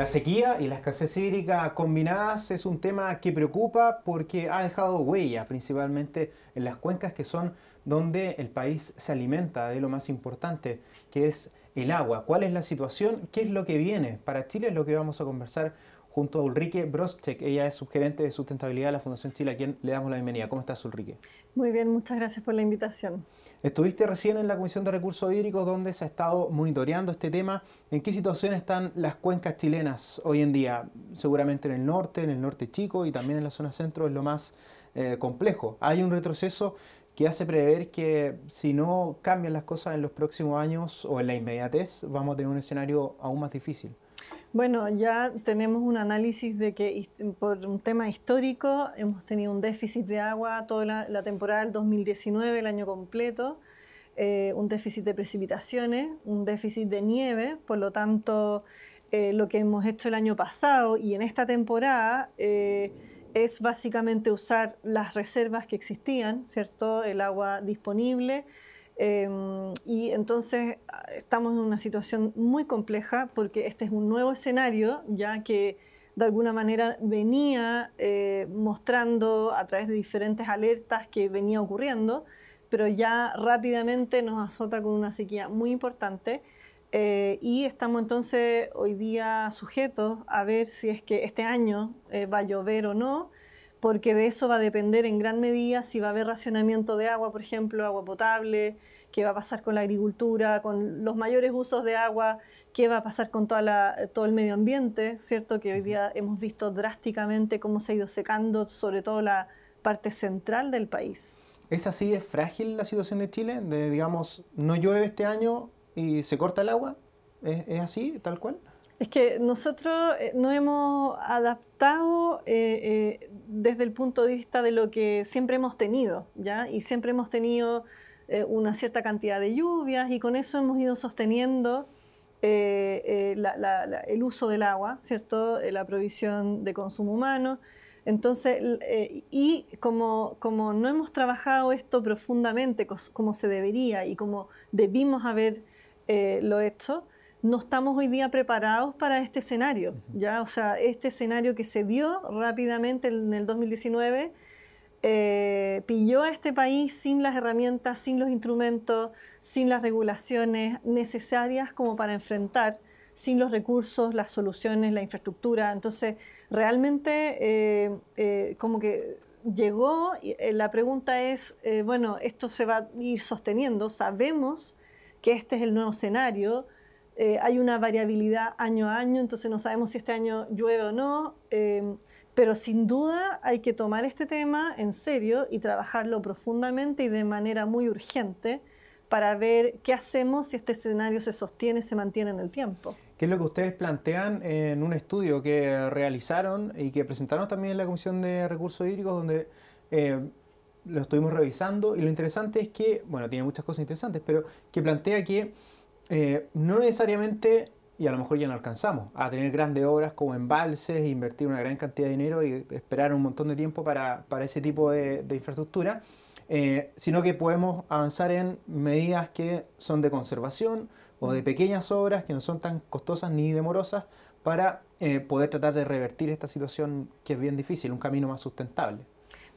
La sequía y la escasez hídrica combinadas es un tema que preocupa porque ha dejado huella principalmente en las cuencas que son donde el país se alimenta de lo más importante, que es el agua. ¿Cuál es la situación? ¿Qué es lo que viene? Para Chile es lo que vamos a conversar junto a Ulrike Broschek. Ella es subgerente de sustentabilidad de la Fundación Chile, a quien le damos la bienvenida. ¿Cómo estás, Ulrike? Muy bien, muchas gracias por la invitación. Estuviste recién en la Comisión de Recursos Hídricos donde se ha estado monitoreando este tema. ¿En qué situación están las cuencas chilenas hoy en día? Seguramente en el norte, en el norte chico y también en la zona centro es lo más eh, complejo. Hay un retroceso que hace prever que si no cambian las cosas en los próximos años o en la inmediatez vamos a tener un escenario aún más difícil. Bueno, ya tenemos un análisis de que por un tema histórico hemos tenido un déficit de agua toda la, temporada del 2019, el año completo, eh, un déficit de precipitaciones, un déficit de nieve, por lo tanto eh, lo que hemos hecho el año pasado y en esta temporada eh, es básicamente usar las reservas que existían, ¿cierto? El agua disponible Em, y entonces ah, estamos en una situación muy compleja porque este es un nuevo escenario, ya que de alguna manera venía eh, mostrando a través de diferentes alertas que venía ocurriendo, pero ya rápidamente nos azota con una sequía muy importante. Eh, y estamos entonces hoy día sujetos a ver si es que este año eh, va a llover o no, porque de eso va a depender en gran medida si va a haber racionamiento de agua, por ejemplo, agua potable, qué va a pasar con la agricultura, con los mayores usos de agua, qué va a pasar con todo el medio ambiente, ¿cierto? Que hoy día hemos visto drásticamente cómo se ha ido secando, sobre todo la parte central del país. ¿Es así es frágil la situación de Chile? De, digamos, no llueve este año y se corta el agua. es así, tal cual? Es que nosotros eh, no hemos adaptado eh, eh, desde el punto de vista de lo que siempre hemos tenido, ¿ya? Y siempre hemos tenido una cierta cantidad de lluvias y con eso hemos ido sosteniendo el uso del agua, ¿cierto? la provisión de consumo humano. Entonces, y como no hemos trabajado esto profundamente como se debería y como debimos haberlo hecho, no estamos hoy día preparados para este escenario, ¿ya? O sea, este escenario que se dio rápidamente en el 2019 eh, pilló a este país sin las herramientas, sin los instrumentos, sin las regulaciones necesarias como para enfrentar, sin los recursos, las soluciones, la infraestructura. Entonces, realmente eh, eh, como que llegó, la pregunta es, bueno, esto se va a ir sosteniendo, sabemos que este es el nuevo escenario, eh, hay una variabilidad año a año, entonces no sabemos si este año llueve o no, eh, pero sin duda hay que tomar este tema en serio y trabajarlo profundamente y de manera muy urgente para ver qué hacemos si este escenario se sostiene, se mantiene en el tiempo. ¿Qué es lo que ustedes plantean en un estudio que realizaron y que presentaron también en la Comisión de Recursos Hídricos, donde eh, lo estuvimos revisando? Y lo interesante es que, bueno, tiene muchas cosas interesantes, pero que plantea que eh, no necesariamente, y a lo mejor ya no alcanzamos, a tener grandes obras como embalses, invertir una gran cantidad de dinero y esperar un montón de tiempo para, para ese tipo de, infraestructura, eh, sino que podemos avanzar en medidas que son de conservación o de pequeñas obras que no son tan costosas ni demorosas para eh, poder tratar de revertir esta situación que es bien difícil, un camino más sustentable.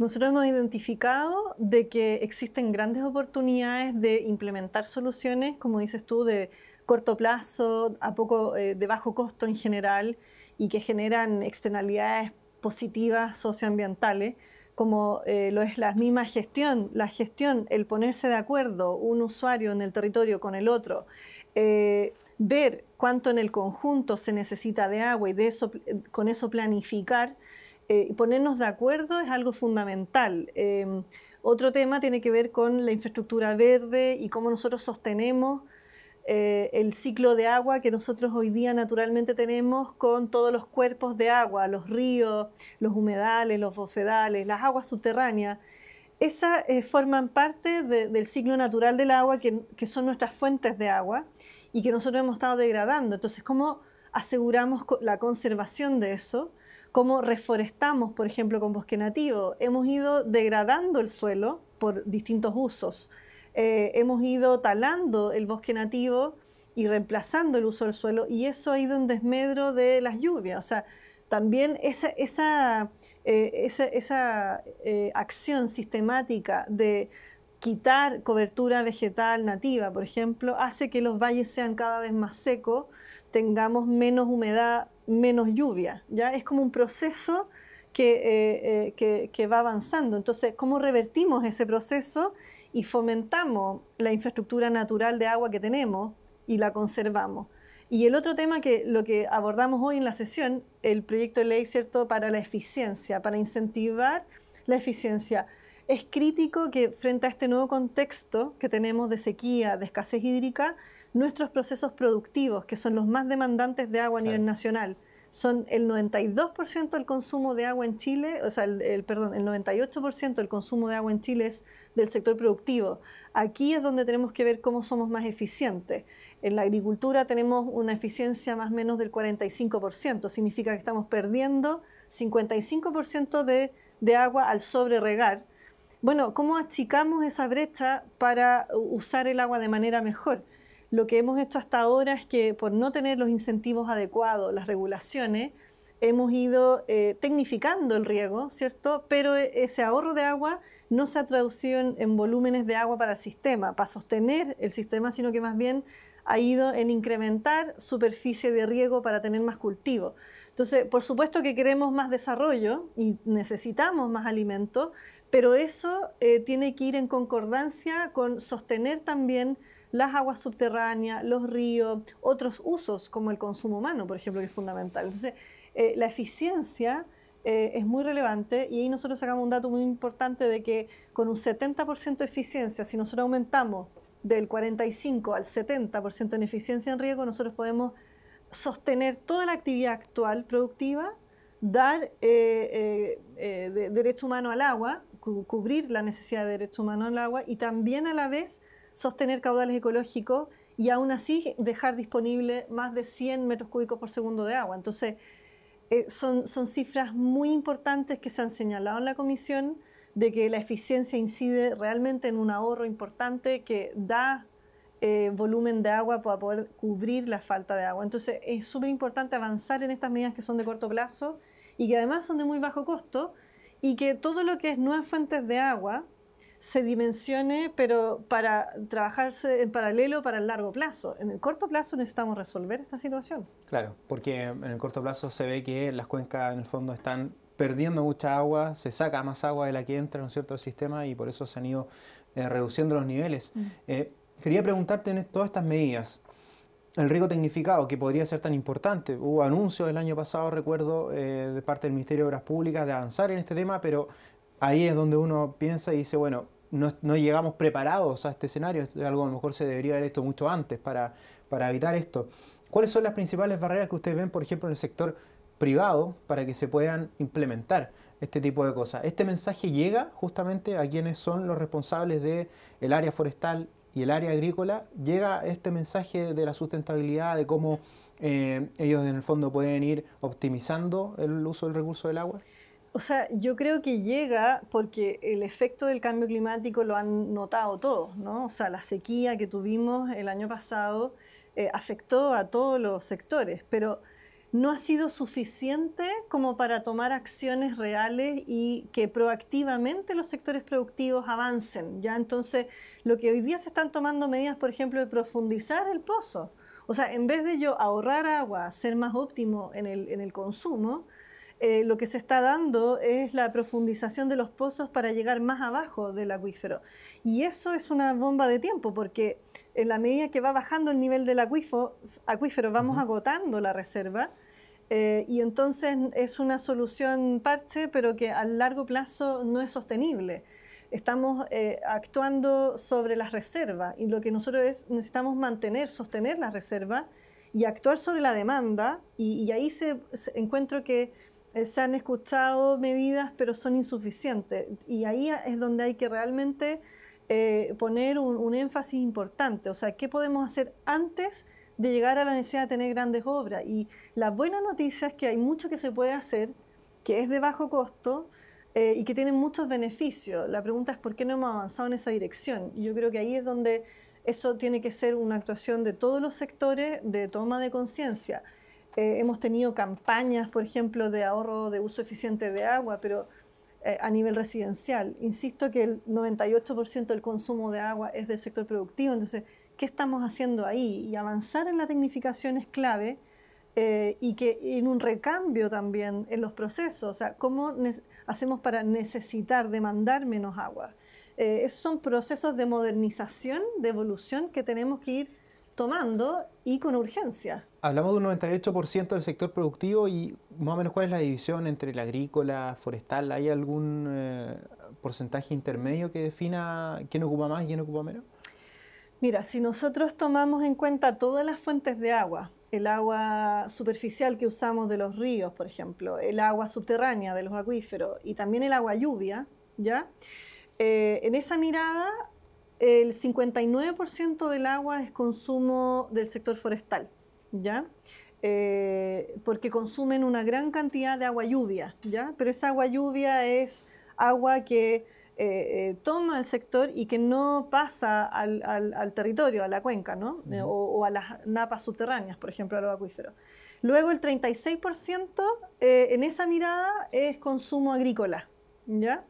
Nosotros hemos identificado de que existen grandes oportunidades de implementar soluciones, como dices tú, de corto plazo, a poco eh, de bajo costo en general y que generan externalidades positivas socioambientales, como eh, lo es la misma gestión, la gestión, el ponerse de acuerdo un usuario en el territorio con el otro, eh, ver cuánto en el conjunto se necesita de agua y con eso planificar eh, y ponernos de acuerdo es algo fundamental. Em, otro tema tiene que ver con la infraestructura verde y cómo nosotros sostenemos eh, el ciclo de agua que nosotros hoy día naturalmente tenemos con todos los cuerpos de agua, los ríos, los humedales, los bofedales, las aguas subterráneas. Esas eh, forman parte del ciclo natural del agua, que, que, son nuestras fuentes de agua y que nosotros hemos estado degradando. Entonces, ¿cómo aseguramos la conservación de eso? cómo reforestamos, por ejemplo, con bosque nativo. Hemos ido degradando el suelo por distintos usos. Eh, hemos ido talando el bosque nativo y reemplazando el uso del suelo y eso ha ido en desmedro de las lluvias. O sea, también esa, esa, eh, esa, esa eh, acción sistemática de quitar cobertura vegetal nativa, por ejemplo, hace que los valles sean cada vez más secos, tengamos menos humedad menos lluvia, ¿ya? Es como un proceso eh, eh, que, que, va avanzando. Entonces, ¿cómo revertimos ese proceso y fomentamos la infraestructura natural de agua que tenemos y la conservamos? Y el otro tema que lo que abordamos hoy en la sesión, el proyecto de ley ¿cierto? para la eficiencia, para incentivar la eficiencia. Es crítico que frente a este nuevo contexto que tenemos de sequía, de escasez hídrica, Nuestros procesos productivos, que son los más demandantes de agua a nivel nacional, son el 92% del consumo de agua en Chile, o sea, el, perdón, el 98% del consumo de agua en Chile es del sector productivo. Aquí es donde tenemos que ver cómo somos más eficientes. En la agricultura tenemos una eficiencia más o menos del 45%, significa que estamos perdiendo 55% de, de agua al sobre regar. Bueno, ¿cómo achicamos esa brecha para usar el agua de manera mejor? lo que hemos hecho hasta ahora es que por no tener los incentivos adecuados, las regulaciones, hemos ido eh, tecnificando el riego, ¿cierto? Pero e, ese ahorro de agua no se ha traducido en, volúmenes de agua para el sistema, para sostener el sistema, sino que más bien ha ido en incrementar superficie de riego para tener más cultivo. Entonces, por supuesto que queremos más desarrollo y necesitamos más alimento, pero eso eh, tiene que ir en concordancia con sostener también las aguas subterráneas, los ríos, otros usos como el consumo humano, por ejemplo, que es fundamental. Entonces, eh, la eficiencia eh, es muy relevante y ahí nosotros sacamos un dato muy importante de que con un 70% de eficiencia, si nosotros aumentamos del 45 al 70% en eficiencia en riego, nosotros podemos sostener toda la actividad actual productiva, dar eh, derecho humano al agua, cubrir la necesidad de derecho humano al agua y también a la vez sostener caudales ecológicos y aún así dejar disponible más de 100 metros cúbicos por segundo de agua. Entonces, eh, son, cifras muy importantes que se han señalado en la comisión de que la eficiencia incide realmente en un ahorro importante que da eh, volumen de agua para poder cubrir la falta de agua. Entonces es súper importante avanzar en estas medidas que son de corto plazo y que además son de muy bajo costo y que todo lo que es nuevas fuentes de agua, se dimensione, pero para trabajarse en paralelo para el largo plazo. En el corto plazo necesitamos resolver esta situación. Claro, porque en el corto plazo se ve que las cuencas en el fondo están perdiendo mucha agua, se saca más agua de la que entra, en un cierto?, sistema y por eso se han ido eh, reduciendo los niveles. Mm. Eh, quería preguntarte en todas estas medidas, el riego tecnificado, que podría ser tan importante. Hubo anuncios el año pasado, recuerdo, eh, de parte del Ministerio de Obras Públicas de avanzar en este tema, pero ahí es donde uno piensa y dice, bueno, no, llegamos preparados a este escenario, algo a lo mejor se debería haber hecho mucho antes para, evitar esto. ¿Cuáles son las principales barreras que ustedes ven, por ejemplo, en el sector privado para que se puedan implementar este tipo de cosas? Este mensaje llega justamente a quienes son los responsables del área forestal y el área agrícola, llega este mensaje de la sustentabilidad, de cómo eh, ellos en el fondo pueden ir optimizando el uso del recurso del agua. O sea, yo creo que llega porque el efecto del cambio climático lo han notado todos, ¿no? O sea, la sequía que tuvimos el año pasado eh, afectó a todos los sectores, pero no ha sido suficiente como para tomar acciones reales y que proactivamente los sectores productivos avancen. Ya entonces, lo que hoy día se están tomando medidas, por ejemplo, de profundizar el pozo. O sea, en vez de yo ahorrar agua, ser más óptimo en el, en el consumo, eh, lo que se está dando es la profundización de los pozos para llegar más abajo del acuífero. Y eso es una bomba de tiempo, porque en la medida que va bajando el nivel del acuífero, acuífero vamos agotando la reserva. Eh, y entonces es una solución parche, pero que a largo plazo no es sostenible. Estamos eh, actuando sobre las reservas y lo que nosotros es, necesitamos mantener, sostener las reservas y actuar sobre la demanda. Y, ahí se encuentro que eh, se han escuchado medidas, pero son insuficientes. Y ahí es donde hay que realmente eh, poner un, énfasis importante. O sea, ¿qué podemos hacer antes de llegar a la necesidad de tener grandes obras? Y la buena noticia es que hay mucho que se puede hacer, que es de bajo costo eh, y que tiene muchos beneficios. La pregunta es por qué no hemos avanzado en esa dirección. yo creo que ahí es donde eso tiene que ser una actuación de todos los sectores de toma de conciencia. Eh, hemos tenido campañas, por ejemplo, de ahorro de uso eficiente de agua, pero eh, a nivel residencial. Insisto que el 98% del consumo de agua es del sector productivo, entonces, ¿qué estamos haciendo ahí? Y avanzar en la tecnificación es clave. Eh, y que en un recambio también en los procesos, o sea, cómo hacemos para necesitar, demandar menos agua. esos son procesos de modernización, de evolución que tenemos que ir tomando y con urgencia. Hablamos de un 98% del sector productivo y más o menos cuál es la división entre el agrícola, forestal. ¿Hay algún eh, porcentaje intermedio que defina quién ocupa más y quién ocupa menos? Mira, si nosotros tomamos en cuenta todas las fuentes de agua, el agua superficial que usamos de los ríos, por ejemplo, el agua subterránea de los acuíferos y también el agua lluvia, ¿ya? Eh, en esa mirada el 59% del agua es consumo del sector forestal, ¿ya? Eh, porque consumen una gran cantidad de agua lluvia, ¿ya? Pero esa agua lluvia es agua que eh, eh, toma el sector y que no pasa al, territorio, a la cuenca, ¿no? o, a las napas subterráneas, por ejemplo, a los acuíferos. Luego el 36% en esa mirada es consumo agrícola, ¿ya?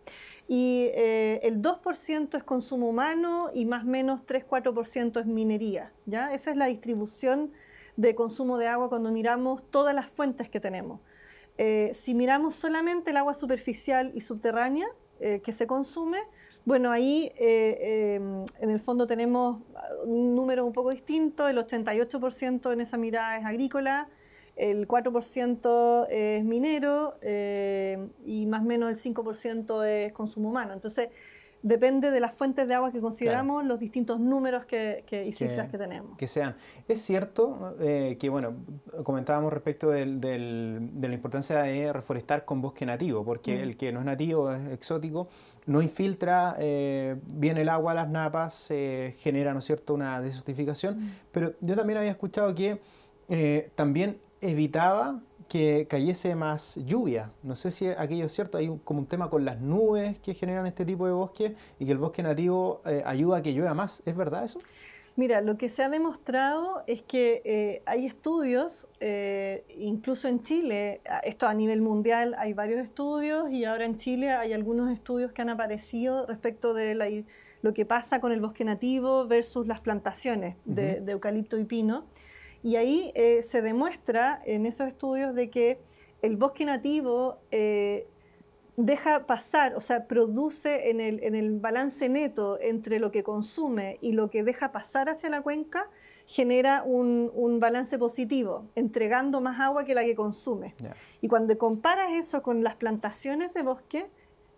y eh, el 2% es consumo humano y más o menos 3-4% es minería. ¿ya? Esa es la distribución de consumo de agua cuando miramos todas las fuentes que tenemos. Eh, si miramos solamente el agua superficial y subterránea eh, que se consume, bueno, ahí em, en el fondo tenemos ah, un número un poco distinto, el 88% en esa mirada es agrícola, el 4% es minero eh, y más o menos el 5% es consumo humano. Entonces, depende de las fuentes de agua que consideramos, los distintos números que, que y cifras que, tenemos. Que sean. Es cierto eh, que, bueno, comentábamos respecto del, de la importancia de reforestar con bosque nativo, porque el que no es nativo es exótico, no infiltra eh, bien el agua a las napas, genera, ¿no es cierto?, una desertificación. Pero yo también había escuchado que eh, también evitaba que cayese más lluvia. No sé si aquello es cierto, hay como un tema con las nubes que generan este tipo de bosque y que el bosque nativo eh, ayuda a que llueva más. ¿Es verdad eso? Mira, lo que se ha demostrado es que eh, hay estudios, incluso en Chile, esto a nivel mundial hay varios estudios y ahora en Chile hay algunos estudios que han aparecido respecto de lo que pasa con el bosque nativo versus las plantaciones de eucalipto y pino. Y ahí eh, se demuestra en esos estudios de que el bosque nativo eh, deja pasar, o sea, produce en el, balance neto entre lo que consume y lo que deja pasar hacia la cuenca, genera un, balance positivo, entregando más agua que la que consume. Y cuando comparas eso con las plantaciones de bosque,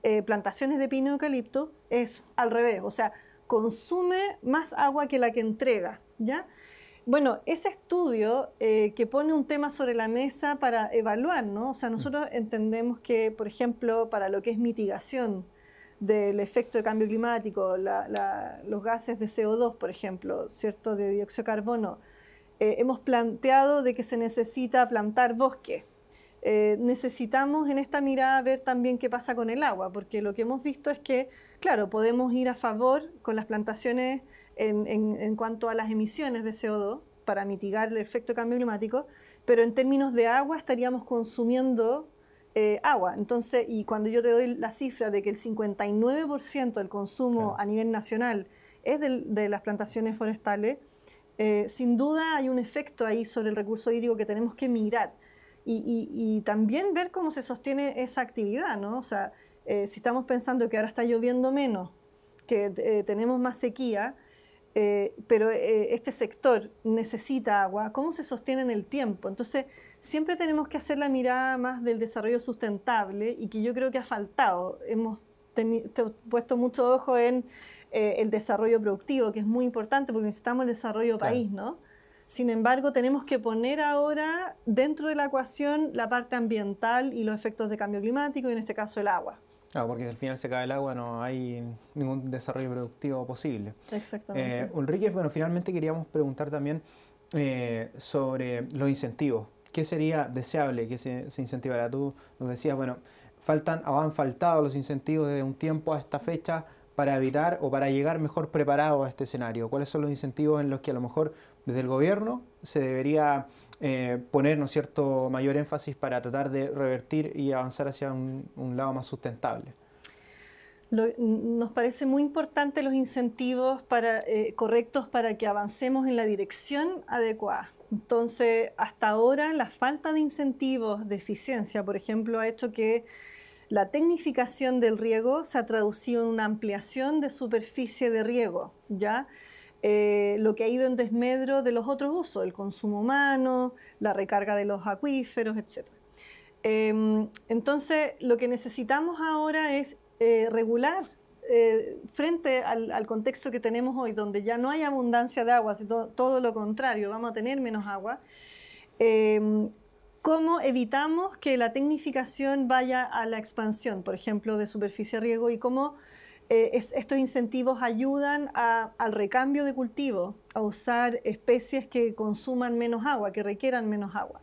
eh, plantaciones de pino eucalipto, es al revés, o sea, consume más agua que la que entrega, ¿ya? Bueno, ese estudio eh, que pone un tema sobre la mesa para evaluar, ¿no? O sea, mm. nosotros entendemos que, por ejemplo, para lo que es mitigación del efecto de cambio climático, los gases de CO2, por ejemplo, ¿cierto? De dióxido de carbono, eh, hemos planteado de que se necesita plantar bosque. Eh, necesitamos en esta mirada ver también qué pasa con el agua, porque lo que hemos visto es que, claro, podemos ir a favor con las plantaciones en, cuanto a las emisiones de CO2 para mitigar el efecto cambio climático, pero en términos de agua estaríamos consumiendo eh, agua. Entonces, y cuando yo te doy la cifra de que el 59% del consumo a nivel nacional es de las plantaciones forestales, eh, sin duda hay un efecto ahí sobre el recurso hídrico que tenemos que mirar y, también ver cómo se sostiene esa actividad, ¿no? O sea, eh, si estamos pensando que ahora está lloviendo menos, que tenemos más sequía, eh, pero eh, este sector necesita agua, ¿cómo se sostiene en el tiempo? Entonces, siempre tenemos que hacer la mirada más del desarrollo sustentable y que yo creo que ha faltado. Hemos puesto mucho ojo en eh, el desarrollo productivo, que es muy importante porque necesitamos el desarrollo país, ¿no? Sin embargo, tenemos que poner ahora dentro de la ecuación la parte ambiental y los efectos de cambio climático y en este caso el agua. Claro, porque si al final se cae el agua, no hay ningún desarrollo productivo posible. Exactamente. Eh, bueno, finalmente queríamos preguntar también eh, sobre los incentivos. ¿Qué sería deseable que se, se, incentivara? Tú nos decías, bueno, faltan han faltado los incentivos desde un tiempo a esta fecha para evitar o para llegar mejor preparado a este escenario. ¿Cuáles son los incentivos en los que a lo mejor desde el gobierno se debería eh, poner ¿no cierto? mayor énfasis para tratar de revertir y avanzar hacia un, lado más sustentable? nos parece muy importante los incentivos para, eh, correctos para que avancemos en la dirección adecuada. Entonces, hasta ahora la falta de incentivos de eficiencia, por ejemplo, ha hecho que la tecnificación del riego se ha traducido en una ampliación de superficie de riego, ¿ya? Eh, lo que ha ido en desmedro de los otros usos, el consumo humano, la recarga de los acuíferos, etc. Em, entonces, lo que necesitamos ahora es eh, regular eh, frente al, contexto que tenemos hoy, donde ya no hay abundancia de agua, sino todo lo contrario, vamos a tener menos agua. Em, ¿Cómo evitamos que la tecnificación vaya a la expansión, por ejemplo, de superficie riego y cómo eh, estos incentivos ayudan al recambio de cultivo, a usar especies que consuman menos agua, que requieran menos agua.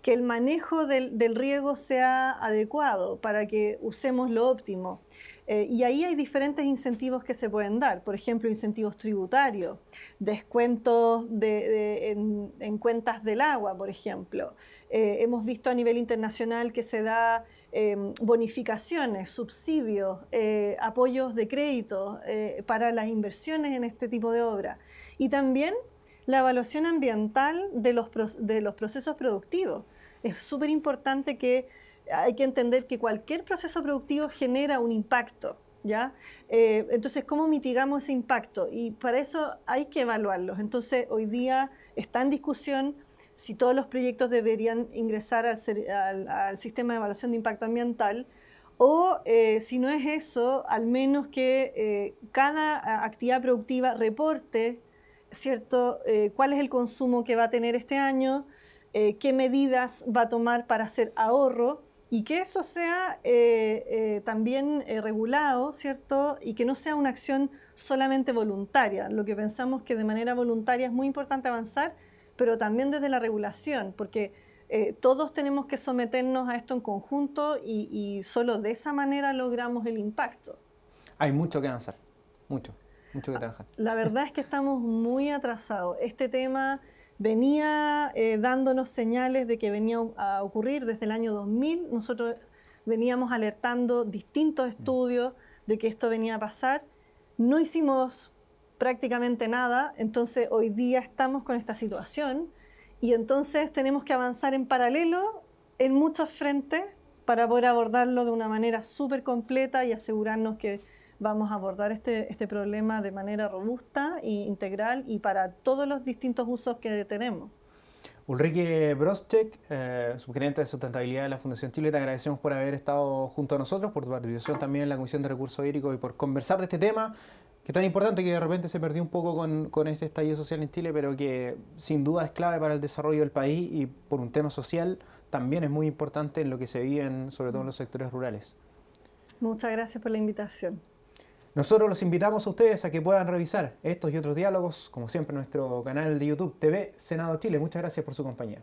Que el manejo del riego sea adecuado para que usemos lo óptimo. Eh, y ahí hay diferentes incentivos que se pueden dar, por ejemplo, incentivos tributarios, descuentos en, cuentas del agua, por ejemplo. Eh, hemos visto a nivel internacional que se da em, bonificaciones, subsidios, eh, apoyos de crédito para las inversiones en este tipo de obra. Y también la evaluación ambiental de los, de los procesos productivos. Es súper importante que hay que entender que cualquier proceso productivo genera un impacto. ¿Ya? Eh, entonces, ¿cómo mitigamos ese impacto? Y para eso hay que evaluarlos. Entonces, hoy día está en discusión si todos los proyectos deberían ingresar al, sistema de evaluación de impacto ambiental o eh, si no es eso, al menos que eh, cada actividad productiva reporte cierto cuál es el consumo que va a tener este año, qué medidas va a tomar para hacer ahorro y que eso sea eh, eh, también eh, regulado, ¿cierto? Y que no sea una acción solamente voluntaria. Lo que pensamos que de manera voluntaria es muy importante avanzar, pero también desde la regulación, porque todos tenemos que someternos a esto en conjunto y, y, solo de esa manera logramos el impacto. Hay mucho que avanzar, mucho, mucho que ah, trabajar. La verdad es que estamos muy atrasados. Este tema venía eh, dándonos señales de que venía a ocurrir desde el año 2000. Nosotros veníamos alertando distintos mm. estudios de que esto venía a pasar. No hicimos prácticamente nada, entonces hoy día estamos con esta situación y entonces tenemos que avanzar en paralelo en muchos frentes para poder abordarlo de una manera súper completa y asegurarnos que vamos a abordar este, este problema de manera robusta e integral y para todos los distintos usos que tenemos. Ulrike Brostek, eh, subgerente de sustentabilidad de la Fundación Chile, te agradecemos por haber estado junto a nosotros, por tu participación también en la Comisión de Recursos Hídricos y por conversar de este tema, que es tan importante que de repente se perdió un poco con, este estallido social en Chile, pero que sin duda es clave para el desarrollo del país y por un tema social también es muy importante en lo que se vive, sobre todo en los sectores rurales. Muchas gracias por la invitación. Nosotros los invitamos a ustedes a que puedan revisar estos y otros diálogos, como siempre, en nuestro canal de YouTube TV Senado Chile. Muchas gracias por su compañía.